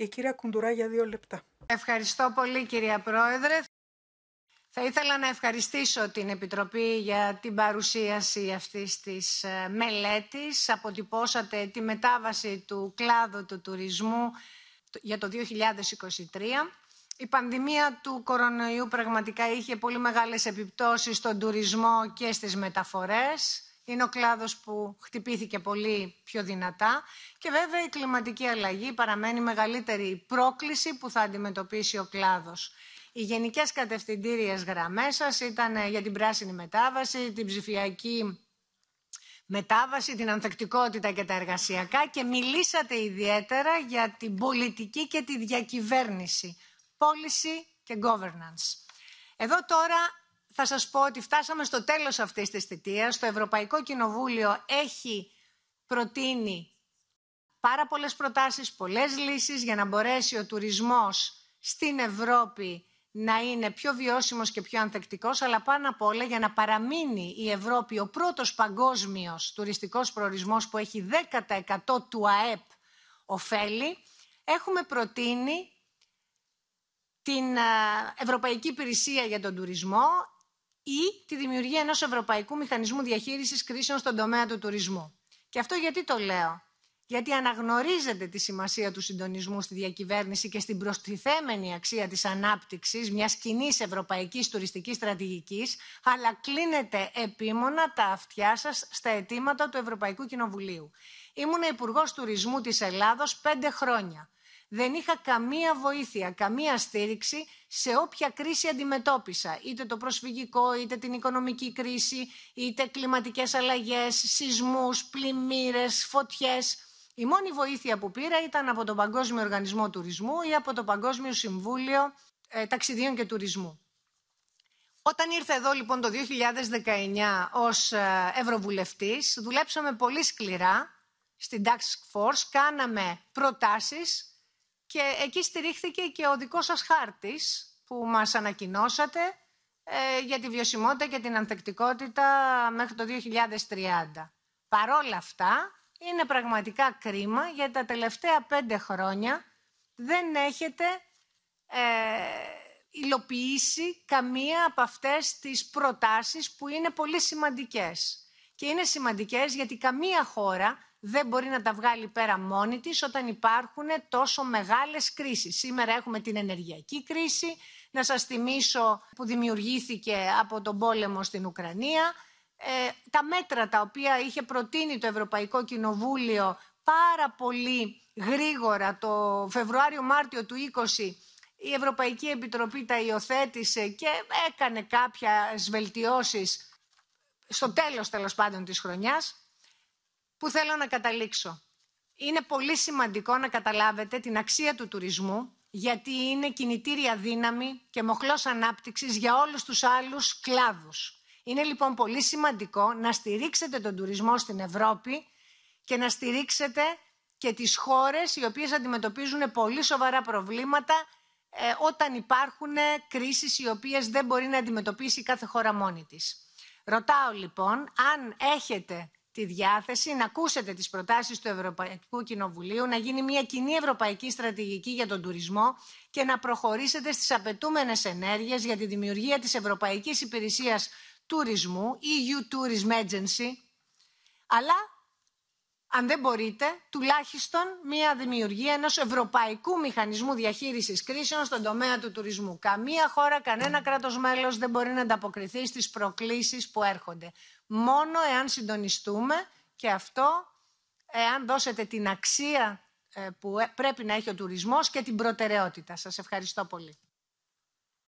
η κυρία Κουντουρά για δύο λεπτά. Ευχαριστώ πολύ κυρία Πρόεδρε. Θα ήθελα να ευχαριστήσω την Επιτροπή για την παρουσίαση αυτής της ε, μελέτης. Αποτυπώσατε τη μετάβαση του κλάδου του τουρισμού για το 2023. Η πανδημία του κορονοϊού πραγματικά είχε πολύ μεγάλες επιπτώσεις στον τουρισμό και στις μεταφορές. Είναι ο κλάδος που χτυπήθηκε πολύ πιο δυνατά και βέβαια η κλιματική αλλαγή παραμένει μεγαλύτερη πρόκληση που θα αντιμετωπίσει ο κλάδος. Οι γενικές κατευθυντήριες γραμμές σας ήταν για την πράσινη μετάβαση, την ψηφιακή μετάβαση, την ανθεκτικότητα και τα εργασιακά και μιλήσατε ιδιαίτερα για την πολιτική και τη διακυβέρνηση, policy και governance. Εδώ τώρα θα σας πω ότι φτάσαμε στο τέλος αυτής της θητείας. Το Ευρωπαϊκό Κοινοβούλιο έχει προτείνει πάρα πολλές προτάσεις, πολλές λύσεις για να μπορέσει ο τουρισμός στην Ευρώπη να είναι πιο βιώσιμος και πιο ανθεκτικός, αλλά πάνω απ' όλα για να παραμείνει η Ευρώπη ο πρώτος παγκόσμιος τουριστικός προορισμός που έχει 10% του ΑΕΠ ωφέλη, έχουμε προτείνει την ε, Ευρωπαϊκή Υπηρεσία για τον Τουρισμό, ή τη δημιουργία ενός ευρωπαϊκού μηχανισμού διαχείρισης κρίσεων στον τομέα του τουρισμού. Και αυτό γιατί το λέω. Γιατί αναγνωρίζεται τη σημασία του συντονισμού στη διακυβέρνηση και στην προστιθέμενη αξία της ανάπτυξης μιας κοινής ευρωπαϊκής τουριστικής στρατηγικής, αλλά κλείνεται επίμονα τα αυτιά σας στα αιτήματα του Ευρωπαϊκού Κοινοβουλίου. Ήμουν Υπουργός Τουρισμού της Ελλάδος πέντε χρόνια. Δεν είχα καμία βοήθεια, καμία στήριξη σε όποια κρίση αντιμετώπισα. Είτε το προσφυγικό, είτε την οικονομική κρίση, είτε κλιματικές αλλαγές, σεισμούς, πλημμύρες, φωτιές. Η μόνη βοήθεια που πήρα ήταν από τον Παγκόσμιο Οργανισμό Τουρισμού ή από το Παγκόσμιο Συμβούλιο ε, Ταξιδίων και Τουρισμού. Όταν ήρθε εδώ λοιπόν το 2019 ως ε, ευρωβουλευτής, δουλέψαμε πολύ σκληρά στην Tax Force, κάναμε προτάσεις και εκεί στηρίχθηκε και ο δικός σας χάρτης που μας ανακοινώσατε ε, για τη βιωσιμότητα και την ανθεκτικότητα μέχρι το 2030. Παρόλα αυτά, είναι πραγματικά κρίμα για τα τελευταία πέντε χρόνια δεν έχετε ε, υλοποιήσει καμία από αυτές τις προτάσεις που είναι πολύ σημαντικές. Και είναι σημαντικές γιατί καμία χώρα δεν μπορεί να τα βγάλει πέρα μόνη της όταν υπάρχουν τόσο μεγάλες κρίσεις. Σήμερα έχουμε την ενεργειακή κρίση, να σας θυμίσω που δημιουργήθηκε από τον πόλεμο στην Ουκρανία. Ε, τα μέτρα τα οποία είχε προτείνει το Ευρωπαϊκό Κοινοβούλιο πάρα πολύ γρήγορα το Φεβρουάριο-Μάρτιο του 20 η Ευρωπαϊκή Επιτροπή τα υιοθέτησε και έκανε κάποια βελτιώσεις στο τέλος τέλος πάντων της χρονιάς. Πού θέλω να καταλήξω. Είναι πολύ σημαντικό να καταλάβετε την αξία του τουρισμού, γιατί είναι κινητήρια δύναμη και μοχλός ανάπτυξης για όλους τους άλλους κλάδους. Είναι λοιπόν πολύ σημαντικό να στηρίξετε τον τουρισμό στην Ευρώπη και να στηρίξετε και τις χώρες οι οποίες αντιμετωπίζουν πολύ σοβαρά προβλήματα ε, όταν υπάρχουν κρίσεις οι οποίες δεν μπορεί να αντιμετωπίσει κάθε χώρα μόνη της. Ρωτάω λοιπόν αν έχετε τη διάθεση να ακούσετε τις προτάσεις του Ευρωπαϊκού Κοινοβουλίου, να γίνει μια κοινή ευρωπαϊκή στρατηγική για τον τουρισμό και να προχωρήσετε στις απαιτούμενες ενέργειες για τη δημιουργία της Ευρωπαϊκής Υπηρεσίας Τουρισμού, EU Tourism Agency, αλλά αν δεν μπορείτε, τουλάχιστον μια δημιουργία ενός ευρωπαϊκού μηχανισμού διαχείρισης κρίσεων στον τομέα του τουρισμού. Καμία χώρα, κανένα κράτος μέλος δεν μπορεί να ανταποκριθεί στις προκλήσεις που έρχονται. Μόνο εάν συντονιστούμε και αυτό, εάν δώσετε την αξία ε, που ε, πρέπει να έχει ο τουρισμός και την προτεραιότητα. Σας ευχαριστώ πολύ.